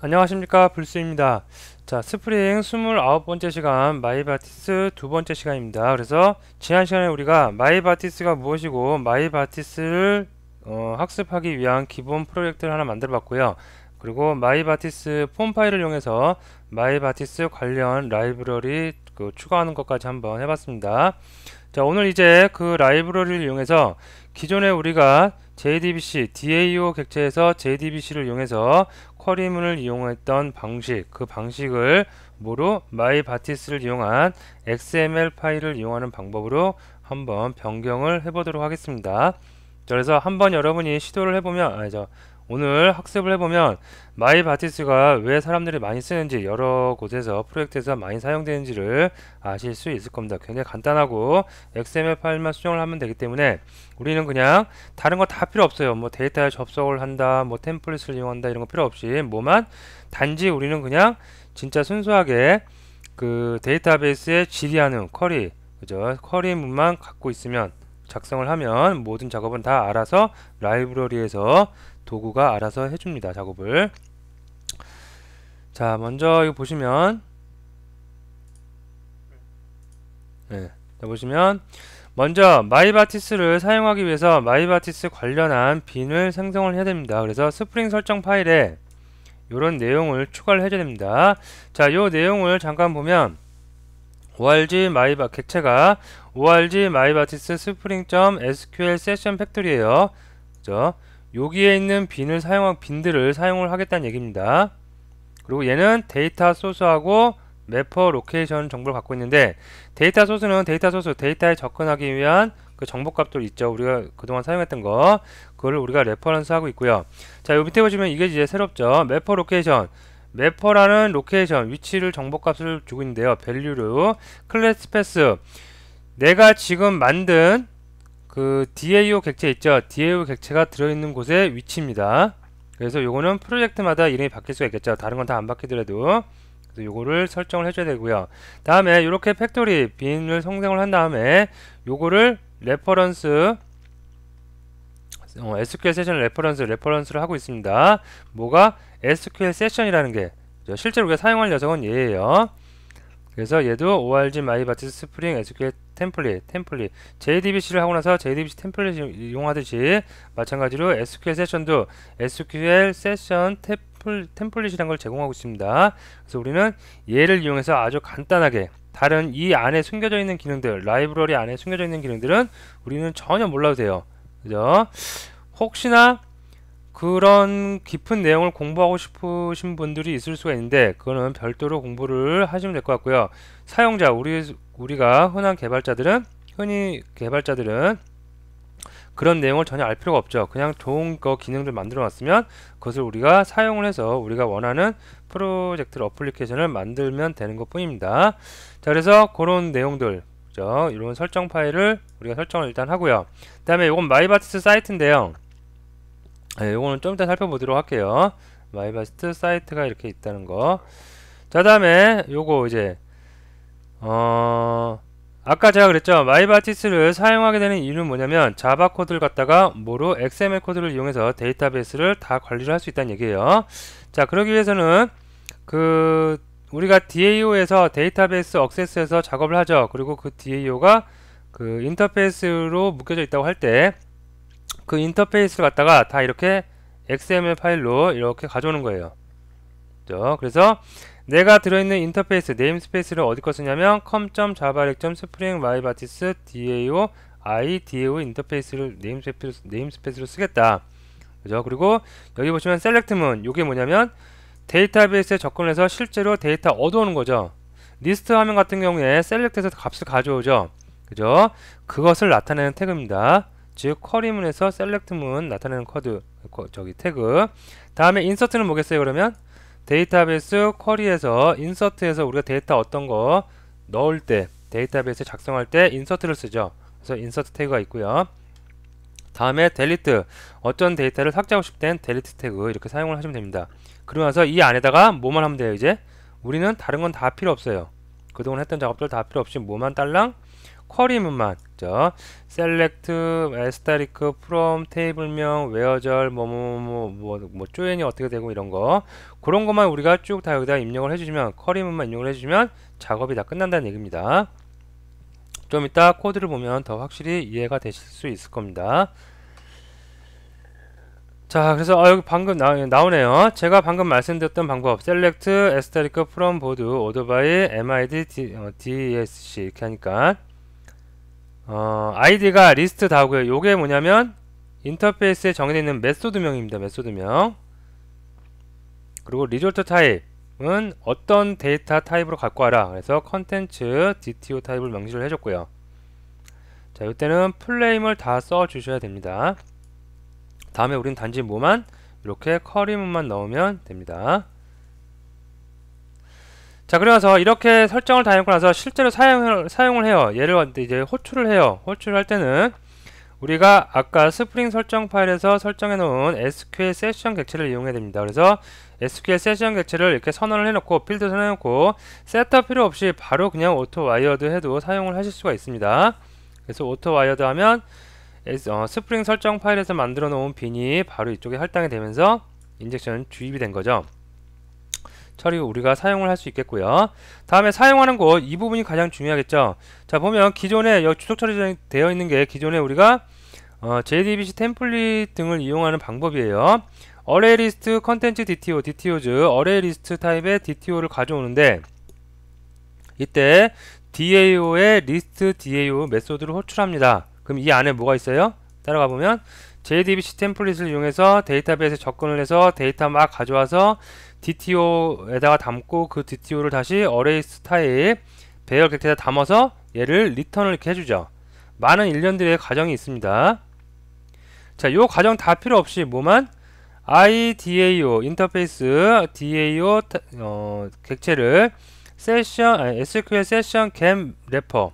안녕하십니까 불스입니다 자 스프링 29번째 시간 마이바티스 두번째 시간입니다 그래서 지난 시간에 우리가 마이바티스가 무엇이고 마이바티스를 어, 학습하기 위한 기본 프로젝트를 하나 만들어 봤고요 그리고 마이바티스 폼 파일을 이용해서 마이바티스 관련 라이브러리 그 추가하는 것까지 한번 해봤습니다 자 오늘 이제 그 라이브러리를 이용해서 기존에 우리가 JDBC, DAO 객체에서 JDBC를 이용해서 쿼리문을 이용했던 방식, 그 방식을 모로 마이바티스를 이용한 XML 파일을 이용하는 방법으로 한번 변경을 해보도록 하겠습니다. 그래서 한번 여러분이 시도를 해보면, 아니죠. 오늘 학습을 해보면 마이바티스가 왜 사람들이 많이 쓰는지 여러 곳에서 프로젝트에서 많이 사용되는지를 아실 수 있을 겁니다. 굉장히 간단하고 XML 파일만 수정을 하면 되기 때문에 우리는 그냥 다른 거 다 필요 없어요. 뭐 데이터에 접속을 한다, 뭐 템플릿을 이용한다 이런 거 필요 없이 뭐만 단지 우리는 그냥 진짜 순수하게 그 데이터베이스에 질의하는 쿼리 그죠? 쿼리문만 갖고 있으면 작성을 하면 모든 작업은 다 알아서 라이브러리에서 도구가 알아서 해줍니다. 작업을. 자, 먼저 이거 보시면 네, 보시면 먼저 마이바티스를 사용하기 위해서 마이바티스 관련한 빈을 생성을 해야 됩니다. 그래서 스프링 설정 파일에 이런 내용을 추가를 해줘야 됩니다. 자, 요 내용을 잠깐 보면 org 마이바 객체가 org 마이바티스 스프링.sql 점 세션 팩토리에요 그죠? 여기에 있는 빈을 사용한 빈들을 사용을 하겠다는 얘기입니다. 그리고 얘는 데이터 소스하고 매퍼 로케이션 정보를 갖고 있는데 데이터 소스는 데이터 소스 데이터에 접근하기 위한 그정보값도 있죠 우리가 그동안 사용했던 거 그걸 우리가 레퍼런스 하고 있고요 자 여기 밑에 보시면 이게 이제 새롭죠 매퍼 로케이션 매퍼라는 로케이션 위치를 정보값을 주고 있는데요 밸류로 클래스 패스 내가 지금 만든 그 DAO 객체 있죠? DAO 객체가 들어있는 곳의 위치입니다. 그래서 요거는 프로젝트마다 이름이 바뀔 수가 있겠죠. 다른 건 다 안 바뀌더라도 그래서 요거를 설정을 해줘야 되고요. 다음에 이렇게 팩토리 빈을 성생을한 다음에 요거를 레퍼런스 어, SQL 세션 레퍼런스 레퍼런스를 하고 있습니다. 뭐가 SQL 세션이라는 게 실제로 우리가 사용할 녀석은 얘예요. 그래서 얘도 org my batch spring sql 템플릿 템플릿 JDBC를 하고 나서 JDBC 템플릿을 이용하듯이 마찬가지로 SQL 세션도 SQL 세션 템플, 템플릿이라는 걸 제공하고 있습니다. 그래서 우리는 얘를 이용해서 아주 간단하게 다른 이 안에 숨겨져 있는 기능들 라이브러리 안에 숨겨져 있는 기능들은 우리는 전혀 몰라도 돼요. 그죠? 혹시나 그런 깊은 내용을 공부하고 싶으신 분들이 있을 수가 있는데 그거는 별도로 공부를 하시면 될 것 같고요. 사용자 우리 우리가 흔한 개발자들은 흔히 개발자들은 그런 내용을 전혀 알 필요가 없죠. 그냥 좋은 거 기능들 만들어 놨으면 그것을 우리가 사용을 해서 우리가 원하는 프로젝트 어플리케이션을 만들면 되는 것 뿐입니다. 자, 그래서 그런 내용들, 그죠? 이런 설정 파일을 우리가 설정을 일단 하고요. 그 다음에 이건 마이바티스 사이트인데요. 네, 요거는 좀 이따 살펴보도록 할게요. 마이바스트 사이트가 이렇게 있다는 거. 자 다음에 요거 이제 어 아까 제가 그랬죠 마이바티스를 사용하게 되는 이유는 뭐냐면 자바 코드를 갖다가 뭐로 XML 코드를 이용해서 데이터베이스를 다 관리를 할 수 있다는 얘기예요 자 그러기 위해서는 그 우리가 DAO에서 데이터베이스 억세스에서 작업을 하죠 그리고 그 DAO가 그 인터페이스로 묶여져 있다고 할때 그 인터페이스를 갖다가 다 이렇게 XML 파일로 이렇게 가져오는 거예요. 그죠? 그래서 내가 들어있는 인터페이스 네임스페이스를 어디 거 쓰냐면 com.java.spring.mybatis dao i dao 인터페이스를 네임스페이스로, 네임스페이스로 쓰겠다. 그죠? 그리고 여기 보시면 셀렉트문 이게 뭐냐면 데이터베이스에 접근해서 실제로 데이터 얻어오는 거죠. 리스트 화면 같은 경우에 셀렉트에서 값을 가져오죠. 그죠? 그것을 나타내는 태그입니다. 즉 쿼리문에서 셀렉트문 나타내는 커드 저기 태그 다음에 인서트는 뭐겠어요 그러면 데이터베이스 쿼리에서 인서트에서 우리가 데이터 어떤 거 넣을 때 데이터베이스 작성할 때 인서트를 쓰죠 그래서 인서트 태그가 있고요 다음에 델리트 어떤 데이터를 삭제하고 싶을 땐 델리트 태그 이렇게 사용을 하시면 됩니다 그러면서이 안에다가 뭐만 하면 돼요 이제 우리는 다른 건 다 필요 없어요 그동안 했던 작업들 다 필요 없이 뭐만 딸랑 쿼리문만 있죠. select asterisk from 테이블명 외어절 뭐뭐뭐뭐 조인이 어떻게 되고 이런 거 그런 것만 우리가 쭉 다 여기다 입력을 해주시면 커리문만 입력을 해주시면 작업이 다 끝난다는 얘기입니다. 좀 이따 코드를 보면 더 확실히 이해가 되실 수 있을 겁니다. 자 그래서 아, 여기 방금 나, 오네요 제가 방금 말씀드렸던 방법 select asterisk from board order by mid 어, dsc e 이렇게 하니까 어, 아이디가 리스트 다고요. 요게 뭐냐면 인터페이스에 정해져 있는 메소드명입니다. 메소드명. 그리고 리졸트 타입은 어떤 데이터 타입으로 갖고 와라. 그래서 컨텐츠 DTO 타입을 명시를 해줬고요. 자, 이때는 플레임을 다 써주셔야 됩니다. 다음에 우린 단지 뭐만 이렇게 커리문만 넣으면 됩니다. 자 그래서 이렇게 설정을 다 해놓고 나서 실제로 사용을, 사용을 해요 예를 들어 이제 호출을 해요 호출할 때는 우리가 아까 스프링 설정 파일에서 설정해 놓은 SQL 세션 객체를 이용해야 됩니다. 그래서 SQL 세션 객체를 이렇게 선언을 해놓고 필드 선언해 놓고 세업 필요 없이 바로 그냥 오토 와이어드 해도 사용을 하실 수가 있습니다. 그래서 오토 와이어드 하면 어, 스프링 설정 파일에서 만들어 놓은 빈이 바로 이쪽에 할당이 되면서 인젝션 주입이 된 거죠. 처리 우리가 사용을 할 수 있겠고요. 다음에 사용하는 곳 이 부분이 가장 중요하겠죠. 자 보면 기존에 여기 주석 처리되어 있는 게 기존에 우리가 어, JDBC 템플릿 등을 이용하는 방법이에요. 어레이 리스트 컨텐츠 DTO, DTO즈, 어레이 리스트 타입의 DTO를 가져오는데 이때 DAO의 리스트 DAO 메소드를 호출합니다. 그럼 이 안에 뭐가 있어요? 따라가 보면 JDBC 템플릿을 이용해서 데이터베이스에 접근을 해서 데이터 막 가져와서 DTO에다가 담고 그 DTO를 다시 어레이 스타의 배열 객체에 담아서 얘를 리턴을 이렇게 해주죠. 많은 일련들의 과정이 있습니다. 자, 요 과정 다 필요 없이 뭐만 IDAO 인터페이스 DAO 어, 객체를 세션 아니, SQL 세션 겜 래퍼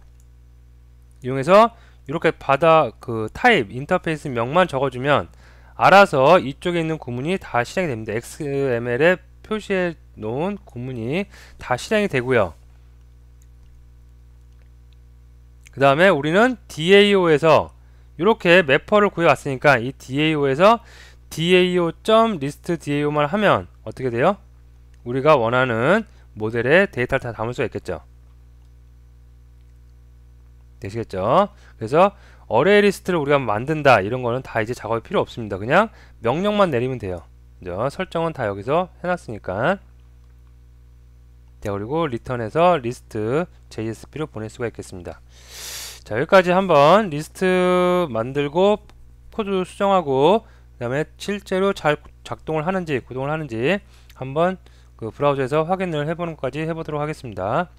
이용해서 이렇게 받아 그 타입 인터페이스 명만 적어주면 알아서 이쪽에 있는 구문이 다 실행이 됩니다. XML의 표시해 놓은 고문이 다 실행이 되고요. 그 다음에 우리는 DAO에서 이렇게 매퍼를 구해왔으니까 이 DAO에서 DAO.list DAO만 하면 어떻게 돼요? 우리가 원하는 모델에 데이터를 다 담을 수가 있겠죠. 되시겠죠? 그래서 어레이 리스트를 우리가 만든다 이런 거는 다 이제 작업이 필요 없습니다. 그냥 명령만 내리면 돼요. 그죠? 설정은 다 여기서 해놨으니까 자 네, 그리고 리턴에서 리스트 JSP로 보낼 수가 있겠습니다 자 여기까지 한번 리스트 만들고 코드 수정하고 그 다음에 실제로 잘 작동을 하는지 구동을 하는지 한번 그 브라우저에서 확인을 해보는 것까지 해보도록 하겠습니다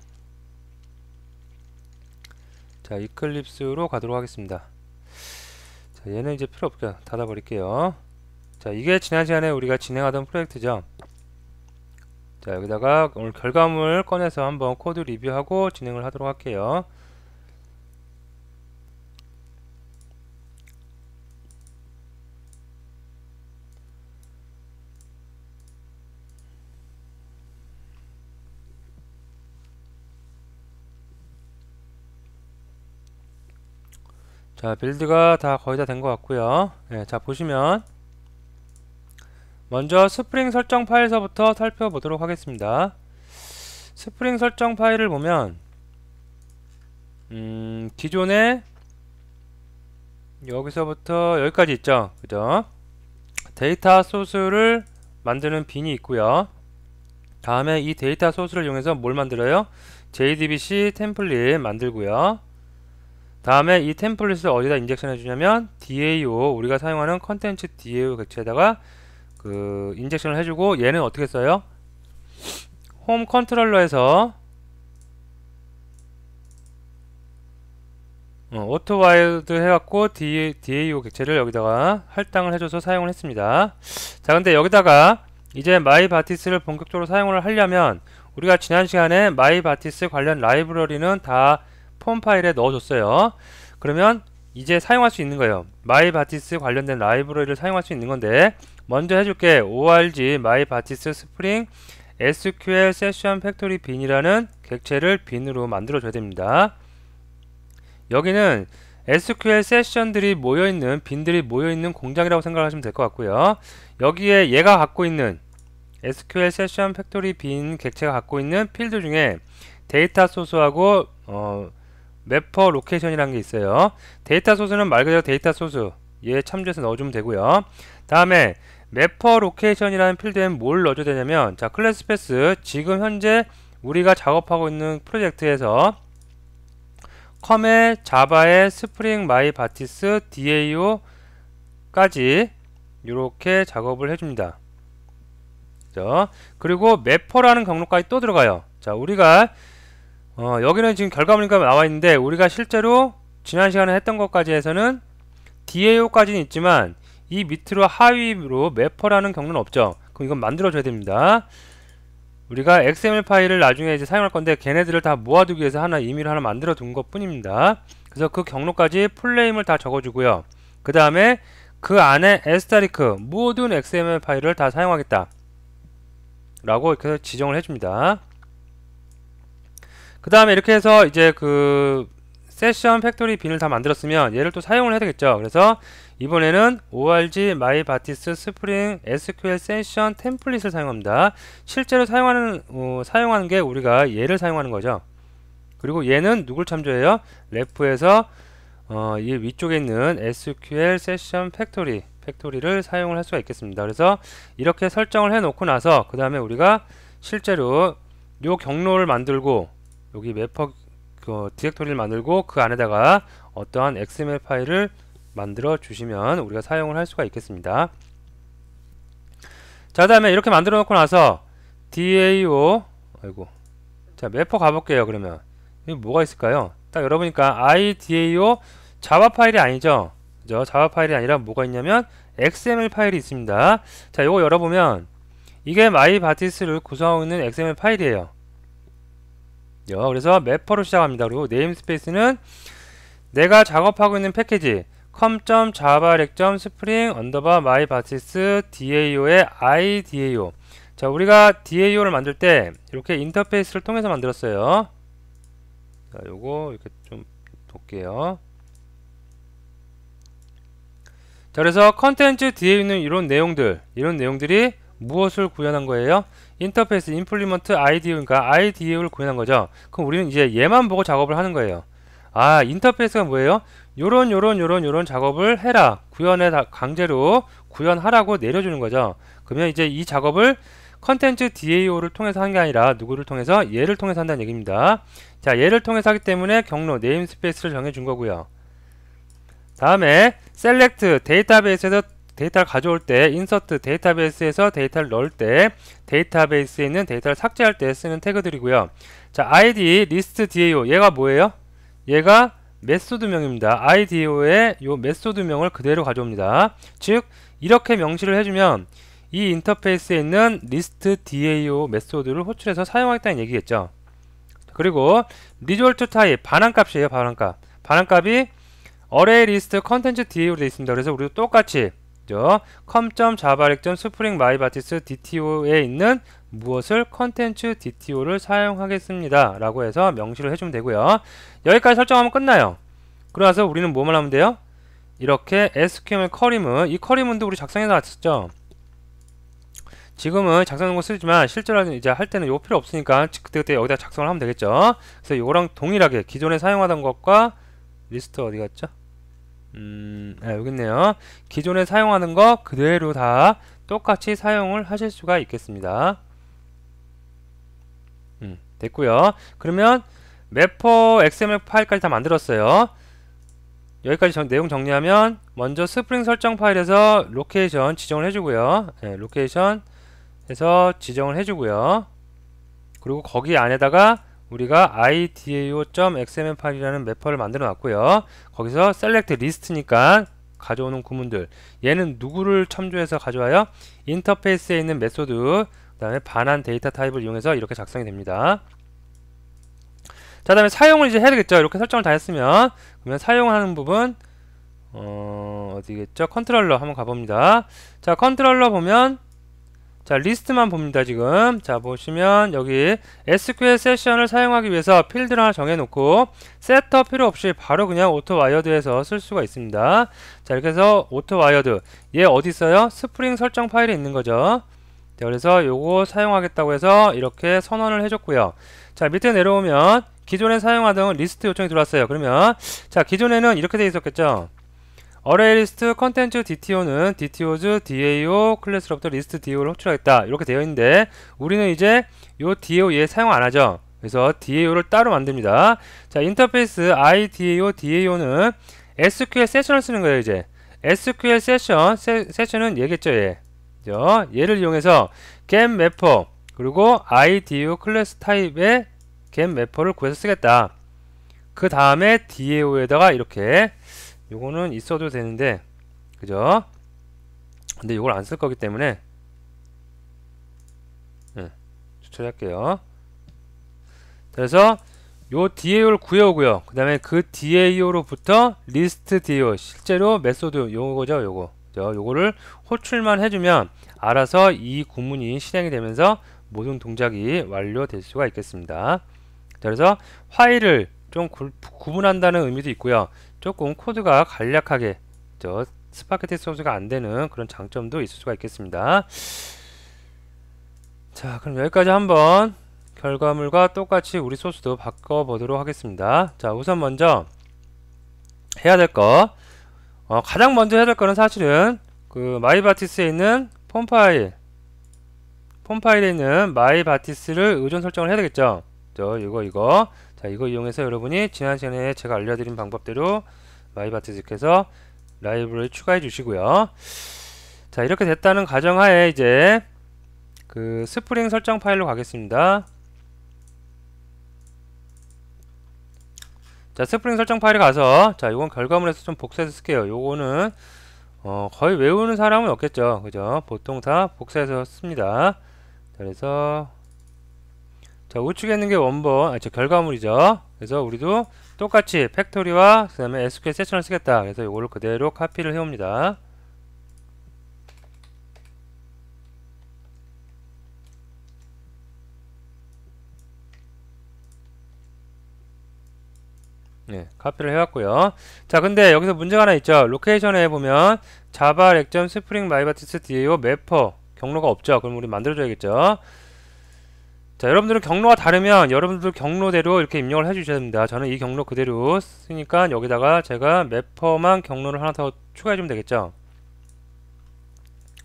자 이클립스로 가도록 하겠습니다 자 얘는 이제 필요 없게 닫아버릴게요 자 이게 지난 시간에 우리가 진행하던 프로젝트죠 자 여기다가 오늘 결과물 꺼내서 한번 코드 리뷰하고 진행을 하도록 할게요 자 빌드가 다 거의 다 된 것 같고요 네, 자 보시면 먼저 스프링 설정 파일에서부터 살펴보도록 하겠습니다. 스프링 설정 파일을 보면 음, 기존에 여기서부터 여기까지 있죠. 그죠? 데이터 소스를 만드는 빈이 있고요. 다음에 이 데이터 소스를 이용해서 뭘 만들어요? JDBC 템플릿 만들고요. 다음에 이 템플릿을 어디다 인젝션 해주냐면 DAO 우리가 사용하는 컨텐츠 DAO 객체에다가 그 인젝션을 해주고 얘는 어떻게 써요? 홈 컨트롤러에서 어, 오토 와일드 해갖고 D, a o 객체를 여기다가 할당을 해줘서 사용을 했습니다. 자 근데 여기다가 이제 마이 바티스를 본격적으로 사용을 하려면 우리가 지난 시간에 마이 바티스 관련 라이브러리는 다 폼 파일에 넣어줬어요. 그러면 이제 사용할 수 있는 거예요. 마이 바티스 관련된 라이브러리를 사용할 수 있는 건데 먼저 해줄게 org mybatis spring sql session factory bin이라는 객체를 bin으로 만들어 줘야 됩니다. 여기는 SQL 세션들이 모여있는 빈들이 모여있는 공장이라고 생각하시면 될 것 같고요. 여기에 얘가 갖고 있는 SQL 세션 팩토리 빈 객체가 갖고 있는 필드 중에 데이터 소스하고 어, 매퍼 로케이션이라는 게 있어요. 데이터 소스는 말 그대로 데이터 소스 얘 참조해서 넣어주면 되고요. 다음에 래퍼 로케이션이라는 필드엔 뭘 넣어줘야 되냐면 자 클래스 패스 지금 현재 우리가 작업하고 있는 프로젝트에서 컴의 자바의 스프링 마이 바티스 DAO까지 이렇게 작업을 해줍니다. 그 그리고 래퍼라는 경로까지 또 들어가요. 자 우리가 어, 여기는 지금 결과물이 나와 있는데 우리가 실제로 지난 시간에 했던 것까지 해서는 DAO까지는 있지만 이 밑으로 하위로 매퍼라는 경로는 없죠. 그럼 이건 만들어줘야 됩니다. 우리가 XML 파일을 나중에 이제 사용할 건데 걔네들을 다 모아두기 위해서 하나 임의로 하나 만들어 둔 것 뿐입니다. 그래서 그 경로까지 풀네임을 다 적어주고요. 그 다음에 그 안에 에스타리크 모든 XML 파일을 다 사용하겠다. 라고 이렇게 지정을 해줍니다. 그 다음에 이렇게 해서 이제 그 세션 팩토리 빈을 다 만들었으면 얘를 또 사용을 해야 되겠죠. 그래서 이번에는 org mybatis spring sql session 템플릿을 사용합니다. 실제로 사용하는 어, 사용하는 게 우리가 얘를 사용하는 거죠. 그리고 얘는 누굴 참조해요? 래프에서 어, 이 위쪽에 있는 SQL 세션 팩토리 팩토리를 사용을 할 수가 있겠습니다. 그래서 이렇게 설정을 해 놓고 나서 그 다음에 우리가 실제로 요 경로를 만들고 여기 매퍼 그 디렉토리를 만들고 그 안에다가 어떠한 XML 파일을 만들어 주시면 우리가 사용을 할 수가 있겠습니다. 자, 다음에 이렇게 만들어 놓고 나서 DAO 아이고 자메퍼 가볼게요 그러면 이게 뭐가 있을까요? 딱 열어보니까 IDAO 자바 파일이 아니죠? 그죠? 자바 파일이 아니라 뭐가 있냐면 XML 파일이 있습니다. 자, 이거 열어보면 이게 마이바티스를 구성하고 있는 XML 파일이에요. 그래서 매퍼로 시작합니다. 그리고 네임스페이스는 내가 작업하고 있는 패키지 com.java 렉점 스프링 언더바 마이 바시스 dao의 idao 자 우리가 dao를 만들 때 이렇게 인터페이스를 통해서 만들었어요 자 요거 이렇게 좀 볼게요 자 그래서 컨텐츠 dao는 이런 내용들 이런 내용들이 무엇을 구현한 거예요 인터페이스 인플리먼트 아이 i 그러니까아이디어를 구현한 거죠. 그럼 우리는 이제 얘만 보고 작업을 하는 거예요. 아 인터페이스가 뭐예요? 요런 요런 요런 요런 작업을 해라. 구현해 강제로 구현하라고 내려주는 거죠. 그러면 이제 이 작업을 컨텐츠 DAO를 통해서 한 게 아니라 누구를 통해서? 얘를 통해서 한다는 얘기입니다. 자 얘를 통해서 하기 때문에 경로 네임스페이스를 정해준 거고요. 다음에 셀렉트 데이터베이스에서 데이터를 가져올 때 인서트 데이터베이스에서 데이터를 넣을 때 데이터베이스에 있는 데이터를 삭제할 때 쓰는 태그들이고요. 자, id 리스트 dao 얘가 뭐예요? 얘가 메소드명입니다. IDO의 요 메소드명을 그대로 가져옵니다. 즉 이렇게 명시를 해주면 이 인터페이스에 있는 리스트 DAO 메소드를 호출해서 사용하겠다는 얘기겠죠. 그리고 리졸트 타입 반환값이에요. 반환값. 반환값이 어레이 리스트 컨텐츠 DAO로 되어 있습니다. 그래서 우리도 똑같이 그죠? com 자바렉 스프링 마이바티스 DTO에 있는 무엇을 컨텐츠 DTO를 사용하겠습니다. 라고 해서 명시를 해주면 되고요. 여기까지 설정하면 끝나요. 그러면서 우리는 뭐만 하면 돼요? 이렇게 SQL 커리문, 이 커리문도 우리 작성해 놨었죠? 지금은 작성한 거 쓰지만 실제로 이제 할 때는 요 필요 없으니까 그때그때 여기다 작성을 하면 되겠죠. 그래서 이거랑 동일하게 기존에 사용하던 것과 리스트 어디 갔죠? 음, 아, 네, 여기 있네요. 기존에 사용하는 거 그대로 다 똑같이 사용을 하실 수가 있겠습니다. 음, 됐고요. 그러면 매퍼 XML 파일까지 다 만들었어요. 여기까지 전, 내용 정리하면 먼저 스프링 설정 파일에서 로케이션 지정을 해주고요. 네, 예, 로케이션 해서 지정을 해주고요. 그리고 거기 안에다가 우리가 idao.xml 파일이라는 매퍼를 만들어 놨고요. 거기서 select list니까 가져오는 구문들 얘는 누구를 참조해서 가져와요? 인터페이스에 있는 메소드 그 다음에 반환 데이터 타입을 이용해서 이렇게 작성이 됩니다. 자그 다음에 사용을 이제 해야 되겠죠. 이렇게 설정을 다 했으면 그러면 사용하는 부분 어, 어디겠죠? 컨트롤러 한번 가봅니다. 자 컨트롤러 보면 자 리스트만 봅니다 지금 자 보시면 여기 SQL 세션을 사용하기 위해서 필드를 하나 정해놓고 셋터 필요 없이 바로 그냥 오토 와이어드에서 쓸 수가 있습니다 자 이렇게 해서 오토 와이어드 얘 어디 있어요? 스프링 설정 파일에 있는 거죠 자 그래서 요거 사용하겠다고 해서 이렇게 선언을 해줬고요 자 밑에 내려오면 기존에 사용하던 리스트 요청이 들어왔어요 그러면 자 기존에는 이렇게 돼 있었겠죠 어레이 리스트 컨텐츠 DTO는 DTOs DAO 클래스로부터 리스트 DAO를 호출하겠다 이렇게 되어 있는데 우리는 이제 요 DAO 얘 사용 안 하죠 그래서 DAO를 따로 만듭니다 자 인터페이스 IDAO DAO는 SQL 세션을 쓰는 거예요 이제 SQL 세션 세, 션은 얘기했죠얘 그죠? 얘를 이용해서 getMapper 그리고 IDAO 클래스 타입의 getMapper를 구해서 쓰겠다 그 다음에 DAO에다가 이렇게 요거는 있어도 되는데 그죠? 근데 요걸 안 쓸 거기 때문에 네, 예, 추출할게요 그래서 요 DAO를 구해오고요 그 다음에 그 DAO로부터 리스트 DAO 실제로 메소드 요거죠 요거 요거를 호출만 해주면 알아서 이 구문이 실행이 되면서 모든 동작이 완료될 수가 있겠습니다. 그래서 화일을 좀 구, 분한다는 의미도 있고요. 조금 코드가 간략하게 저 스파게티 소스가 안되는 그런 장점도 있을 수가 있겠습니다 자 그럼 여기까지 한번 결과물과 똑같이 우리 소스도 바꿔보도록 하겠습니다 자 우선 먼저 해야 될거 어, 가장 먼저 해야 될 거는 사실은 그 마이바티스에 있는 폼 파일 폼 파일에 있는 마이바티스를 의존 설정을 해야 되겠죠 저 이거 이거 자, 이거 이용해서 여러분이 지난 시간에 제가 알려드린 방법대로 마이바티즈에서 라이브를 추가해 주시고요. 자, 이렇게 됐다는 가정하에 이제 그 스프링 설정 파일로 가겠습니다. 자, 스프링 설정 파일에 가서 자, 이건 결과물에서 좀 복사해서 쓸게요. 요거는 어, 거의 외우는 사람은 없겠죠. 그죠? 보통 다 복사해서 씁니다. 그래서 자 우측에 있는 게 원본 아, 저 결과물이죠 그래서 우리도 똑같이 팩토리와 그 다음에 SQL 세션을 쓰겠다 그래서 이거를 그대로 카피를 해옵니다 네, 카피를 해왔고요. 자, 근데 여기서 문제가 하나 있죠. 로케이션에 보면 자바 렉점 스프링 마이바티스 디 g m y b 퍼 경로가 없죠. 그럼 우리 만들어줘야겠죠. 자 여러분들은 경로가 다르면 여러분들 경로대로 이렇게 입력을 해주셔야 됩니다 저는 이 경로 그대로 쓰니까 여기다가 제가 매퍼만 경로를 하나 더 추가해주면 되겠죠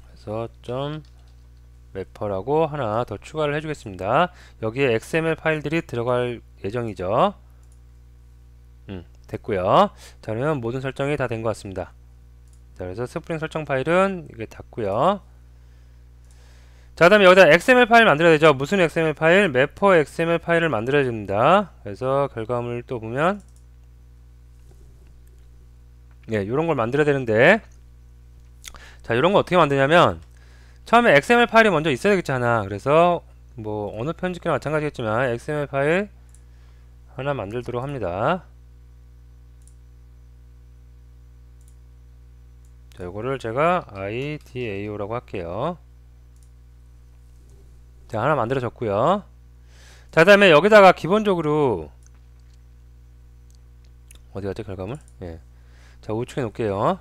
그래서 좀매퍼라고 하나 더 추가를 해주겠습니다 여기에 XML 파일들이 들어갈 예정이죠 음 됐고요 저는 모든 설정이 다 된 것 같습니다 자 그래서 스프링 설정 파일은 이게 닫고요 자, 그 다음에 여기다 XML 파일 만들어야 되죠. 무슨 XML 파일? 매퍼 XML 파일을 만들어야 됩니다. 그래서 결과물 또 보면 예, 요런 걸 만들어야 되는데 자, 요런 거 어떻게 만드냐면 처음에 XML 파일이 먼저 있어야 되겠잖아. 그래서 뭐 어느 편집기나 마찬가지겠지만 XML 파일 하나 만들도록 합니다. 자, 요거를 제가 IDAO라고 할게요. 자 하나 만들어졌고요 자그 다음에 여기다가 기본적으로 어디갔죠 결과물? 예. 자 우측에 놓을게요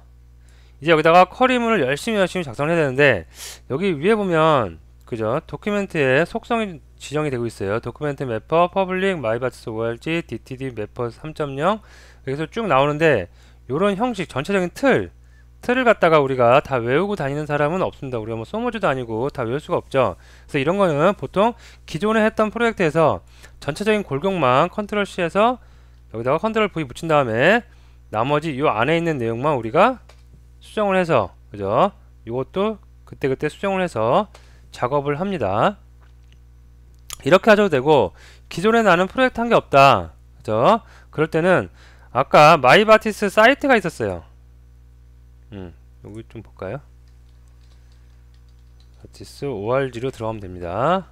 이제 여기다가 커리문을 열심히 열심히 작성해야 되는데 여기 위에 보면 그죠 도큐멘트에 속성이 지정이 되고 있어요 도큐멘트 매퍼 퍼블릭 마이바스 ORG DTD 매퍼 3.0 여기서 쭉 나오는데 이런 형식 전체적인 틀 틀을 갖다가 우리가 다 외우고 다니는 사람은 없습니다. 우리가 뭐소모즈도 아니고 다 외울 수가 없죠. 그래서 이런 거는 보통 기존에 했던 프로젝트에서 전체적인 골격만 컨트롤 C에서 여기다가 컨트롤 V 붙인 다음에 나머지 이 안에 있는 내용만 우리가 수정을 해서 그죠? 이것도 그때그때 수정을 해서 작업을 합니다. 이렇게 하셔도 되고 기존에 나는 프로젝트 한 게 없다. 그죠? 그럴 때는 아까 마이바티스 사이트가 있었어요. 음, 여기 좀 볼까요? 바티스 ORG로 들어가면 됩니다.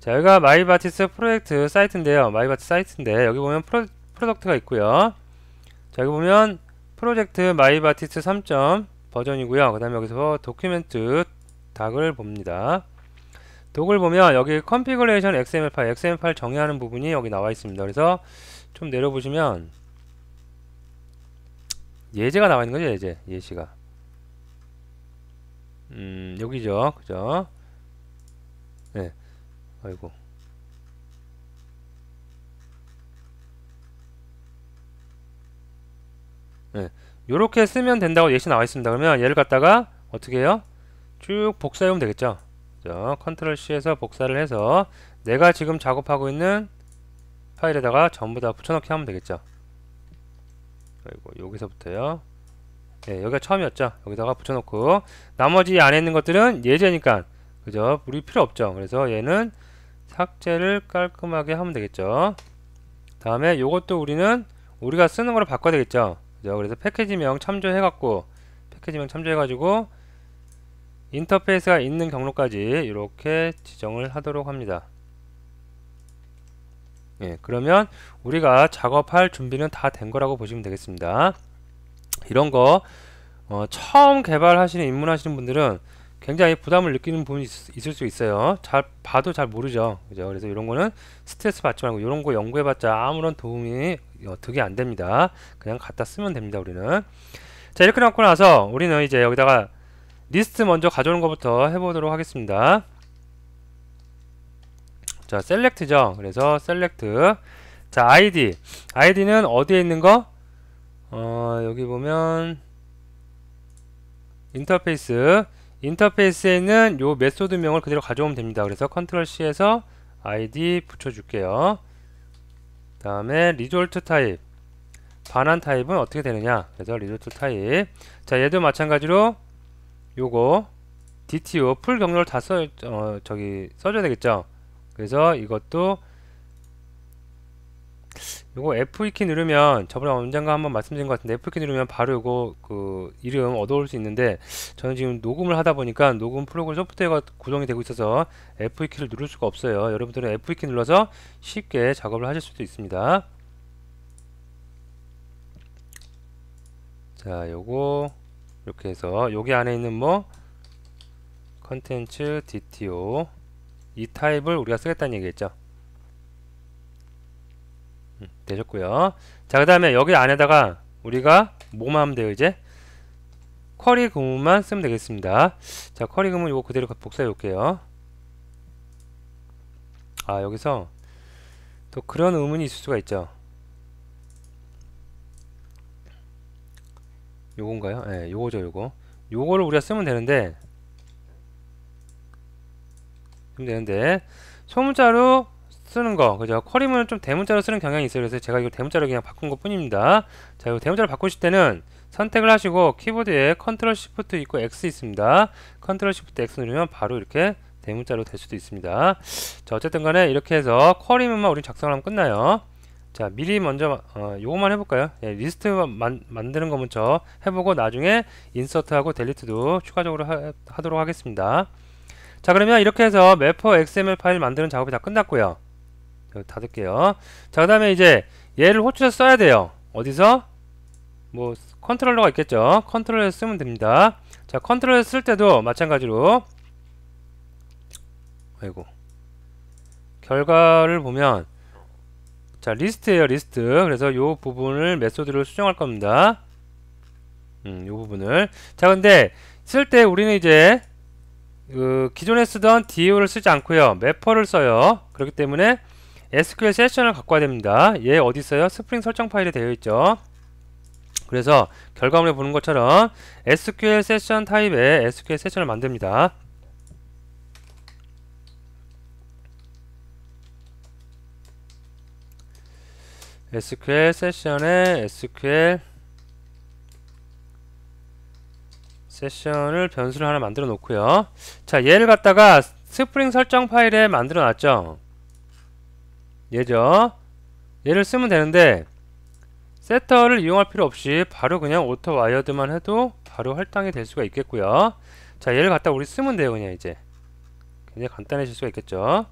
자, 여기가 마이바티스 프로젝트 사이트인데요. 마이바티스 사이트인데 여기 보면 프로, 프로덕트가 있고요. 자, 여기 보면 프로젝트 마이바티스 3. 버전이고요. 그 다음에 여기서 도큐멘트 닥을 봅니다. 독을 보면 여기 컨피그레이션 XML 파일, XML 파일 정의하는 부분이 여기 나와 있습니다. 그래서 좀 내려보시면 예제가 나와 있는 거죠, 예제. 예시가. 음, 여기죠. 그죠? 네. 아이고. 네. 요렇게 쓰면 된다고 예시 나와 있습니다. 그러면 얘를 갖다가 어떻게 해요? 쭉 복사해보면 되겠죠? 그죠? 컨트롤 C에서 복사를 해서 내가 지금 작업하고 있는 파일에다가 전부 다 붙여넣기 하면 되겠죠? 그리고 여기서부터요. 네, 여기가 처음이었죠. 여기다가 붙여놓고 나머지 안에 있는 것들은 예제니까 그죠? 우리 필요 없죠. 그래서 얘는 삭제를 깔끔하게 하면 되겠죠. 다음에 요것도 우리는 우리가 쓰는 걸로 바꿔야 되겠죠. 그죠? 그래서 패키지명 참조해갖고 패키지명 참조해가지고 인터페이스가 있는 경로까지 이렇게 지정을 하도록 합니다. 예, 그러면 우리가 작업할 준비는 다 된 거라고 보시면 되겠습니다. 이런 거 어, 처음 개발하시는 입문하시는 분들은 굉장히 부담을 느끼는 분이 있, 을수 있어요. 잘 봐도 잘 모르죠. 그죠? 그래서 이런 거는 스트레스 받지 말고 이런 거 연구해봤자 아무런 도움이 어, 득이 안 됩니다. 그냥 갖다 쓰면 됩니다. 우리는 자 이렇게 놓고 나서 우리는 이제 여기다가 리스트 먼저 가져오는 것부터 해보도록 하겠습니다. 자, 셀렉트죠. 그래서 셀렉트. 자, 아이디. 아이디는 어디에 있는 거? 어, 여기 보면 인터페이스. 인터페이스에 있는 요 메소드명을 그대로 가져오면 됩니다. 그래서 컨트롤 C에서 아이디 붙여줄게요. 다음에 리졸트 타입. 반환 타입은 어떻게 되느냐? 그래서 리졸트 타입. 자, 얘도 마찬가지로 요거 DTO 풀 경로를 다 써, 어, 저기 써줘야 되겠죠? 그래서 이것도 이거 F2키 e 누르면 저번에 언젠가 한번 말씀드린 것 같은데 F2키 e 누르면 바로 이거 그 이름 얻어올 수 있는데 저는 지금 녹음을 하다 보니까 녹음 프로그램 소프트웨어가 구성이 되고 있어서 F2키를 e 누를 수가 없어요 여러분들은 F2키 눌러서 쉽게 작업을 하실 수도 있습니다 자 요거 이렇게 해서 여기 안에 있는 뭐 컨텐츠 DTO 이 타입을 우리가 쓰겠다는 얘기겠죠 음, 되셨고요 자그 다음에 여기 안에다가 우리가 뭐만 하면 돼요 이제 쿼리 구문만 쓰면 되겠습니다 자 쿼리 구문 이거 그대로 복사해 볼게요 아 여기서 또 그런 의문이 있을 수가 있죠 요건가요? 예, 네, 요거죠 요거 요거를 우리가 쓰면 되는데 그럼 되는데 소문자로 쓰는 거 그죠 쿼리문은 좀 대문자로 쓰는 경향이 있어요 그래서 제가 이거 대문자로 그냥 바꾼 것 뿐입니다 자 이거 대문자로 바꾸실 때는 선택을 하시고 키보드에 컨트롤 시프트 있고 X 있습니다 컨트롤 시프트 X 누르면 바로 이렇게 대문자로 될 수도 있습니다 자 어쨌든 간에 이렇게 해서 쿼리문만 우리 작성을 하면 끝나요 자 미리 먼저 어, 요것만 해볼까요 예, 리스트 만, 만드는 거 먼저 해보고 나중에 인서트하고 델리트도 추가적으로 하, 하도록 하겠습니다 자 그러면 이렇게 해서 매퍼 XML 파일 만드는 작업이 다 끝났고요. 닫을게요. 자그 다음에 이제 얘를 호출해서 써야 돼요. 어디서? 뭐 컨트롤러가 있겠죠. 컨트롤러 쓰면 됩니다. 자 컨트롤러 쓸 때도 마찬가지로 아이고 결과를 보면 자리스트에요 리스트 그래서 요 부분을 메소드로 수정할 겁니다 음요 부분을 자 근데 쓸 때 우리는 이제 그 기존에 쓰던 DAO를 쓰지 않고요. 매퍼를 써요. 그렇기 때문에 SQL 세션을 갖고 와야 됩니다. 얘 어디 있어요? 스프링 설정 파일에 되어 있죠. 그래서 결과물에 보는 것처럼 SQL 세션 타입의 SQL 세션을 만듭니다. SQL 세션의 SQL 세션을 변수를 하나 만들어 놓고요 자 얘를 갖다가 스프링 설정 파일에 만들어 놨죠 얘죠 얘를 쓰면 되는데 세터를 이용할 필요 없이 바로 그냥 오토 와이어드만 해도 바로 할당이 될 수가 있겠고요 자 얘를 갖다 우리 쓰면 돼요 그냥 이제 굉장히 간단해질 수가 있겠죠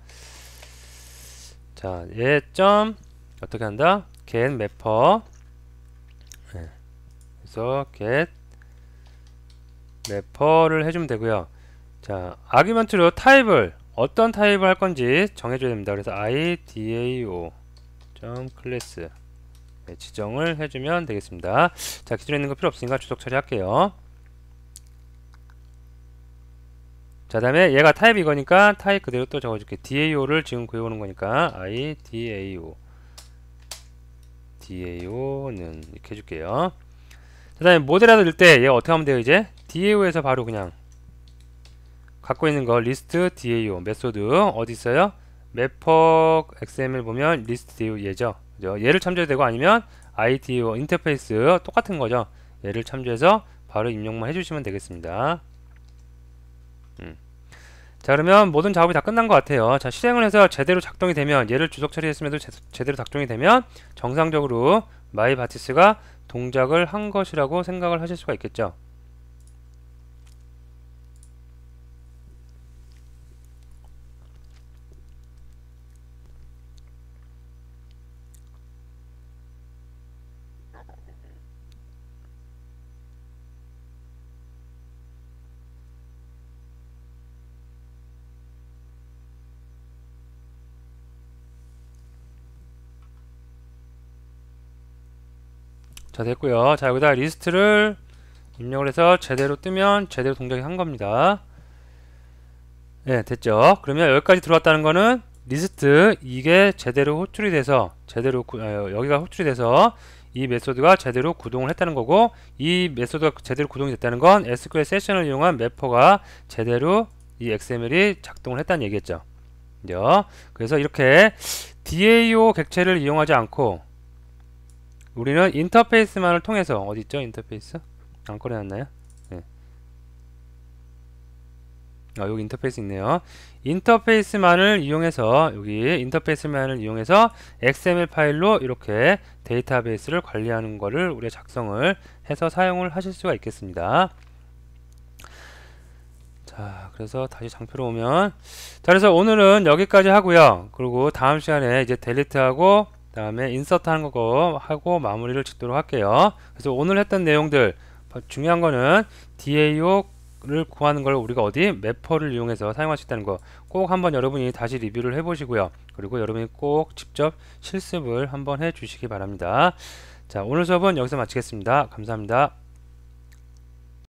자얘 점 어떻게 한다 get 맵퍼 네. 그래서 get 래퍼를 해주면 되고요 자 아규먼트로 타입을 어떤 타입을 할 건지 정해줘야 됩니다 그래서 idao 클래스 네, 지정을 해주면 되겠습니다 자 기존에 있는 거 필요 없으니까 주석 처리할게요 자 다음에 얘가 타입 이거니까 타입 그대로 또 적어줄게 dao를 지금 구해오는 거니까 idao dao는 이렇게 해줄게요 그 다음에 모델하다 넣을 때 얘 어떻게 하면 돼요 이제 DAO에서 바로 그냥 갖고 있는 거 리스트 DAO 메소드 어디 있어요? 매퍼 XML 보면 리스트 DAO 얘죠. 그죠? 얘를 참조되고 해 아니면 IDAO 인터페이스 똑같은 거죠. 얘를 참조해서 바로 입력만 해주시면 되겠습니다. 음. 자 그러면 모든 작업이 다 끝난 것 같아요 자 실행을 해서 제대로 작동이 되면 얘를 주석 처리했음에도 제, 대로 작동이 되면 정상적으로 마이 바티스가 동작을 한 것이라고 생각을 하실 수가 있겠죠 자 됐고요 자 여기다 리스트를 입력을 해서 제대로 뜨면 제대로 동작이 한 겁니다 네 됐죠 그러면 여기까지 들어왔다는 거는 리스트 이게 제대로 호출이 돼서 제대로 구, 아, 여기가 호출이 돼서 이 메소드가 제대로 구동을 했다는 거고 이 메소드가 제대로 구동이 됐다는 건 SQL 세션을 이용한 매퍼가 제대로 이 XML이 작동을 했다는 얘기겠죠 그래서 이렇게 DAO 객체를 이용하지 않고 우리는 인터페이스만을 통해서 어디있죠 인터페이스? 안 꺼내놨나요? 네. 아 여기 인터페이스 있네요 인터페이스만을 이용해서 여기 인터페이스만을 이용해서 XML 파일로 이렇게 데이터베이스를 관리하는 것을 우리가 작성을 해서 사용을 하실 수가 있겠습니다 자 그래서 다시 장표로 오면 자 그래서 오늘은 여기까지 하고요 그리고 다음 시간에 이제 델리트하고 그 다음에 인서트 하는 거 하고 마무리를 짓도록 할게요 그래서 오늘 했던 내용들 중요한 거는 DAO를 구하는 걸 우리가 어디 매퍼를 이용해서 사용할 수 있다는 거 꼭 한번 여러분이 다시 리뷰를 해 보시고요 그리고 여러분이 꼭 직접 실습을 한번 해 주시기 바랍니다 자 오늘 수업은 여기서 마치겠습니다 감사합니다